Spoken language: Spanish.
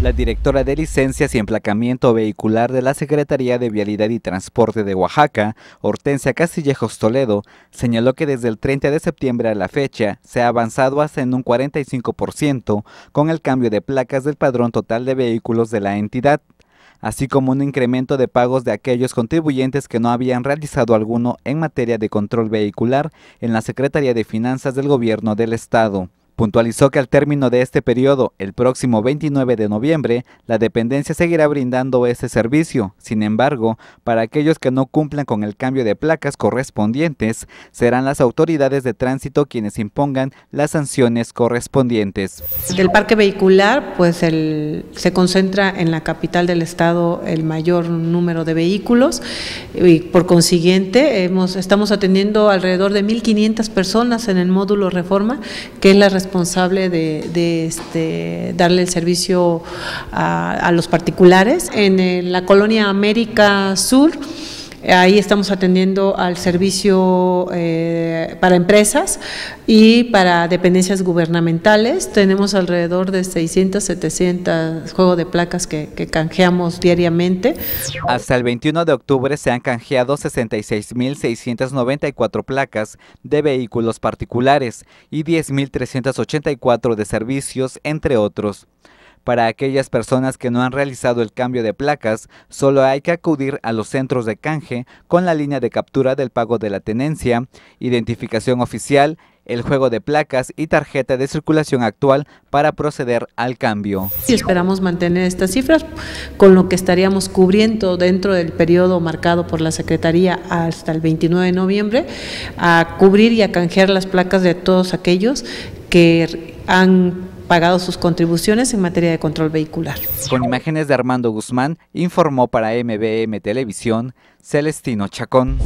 La directora de Licencias y Emplacamiento Vehicular de la Secretaría de Vialidad y Transporte de Oaxaca, Hortensia Castillejos Toledo, señaló que desde el 30 de septiembre a la fecha se ha avanzado hasta en un 45% con el cambio de placas del padrón total de vehículos de la entidad, así como un incremento de pagos de aquellos contribuyentes que no habían realizado alguno en materia de control vehicular en la Secretaría de Finanzas del Gobierno del Estado. Puntualizó que al término de este periodo, el próximo 29 de noviembre, la dependencia seguirá brindando ese servicio. Sin embargo, para aquellos que no cumplan con el cambio de placas correspondientes, serán las autoridades de tránsito quienes impongan las sanciones correspondientes. Del parque vehicular, pues se concentra en la capital del estado el mayor número de vehículos y por consiguiente hemos, estamos atendiendo alrededor de 1.500 personas en el módulo reforma, que es la responsabilidad responsable de, este, darle el servicio a los particulares. En la colonia América Sur, Ahí estamos atendiendo al servicio eh, para empresas y para dependencias gubernamentales. Tenemos alrededor de 600, 700 juegos de placas que, que canjeamos diariamente. Hasta el 21 de octubre se han canjeado 66.694 placas de vehículos particulares y 10.384 de servicios, entre otros. Para aquellas personas que no han realizado el cambio de placas, solo hay que acudir a los centros de canje con la línea de captura del pago de la tenencia, identificación oficial, el juego de placas y tarjeta de circulación actual para proceder al cambio. Y esperamos mantener estas cifras, con lo que estaríamos cubriendo dentro del periodo marcado por la Secretaría hasta el 29 de noviembre, a cubrir y a canjear las placas de todos aquellos que han pagado sus contribuciones en materia de control vehicular. Con imágenes de Armando Guzmán, informó para MBM Televisión Celestino Chacón.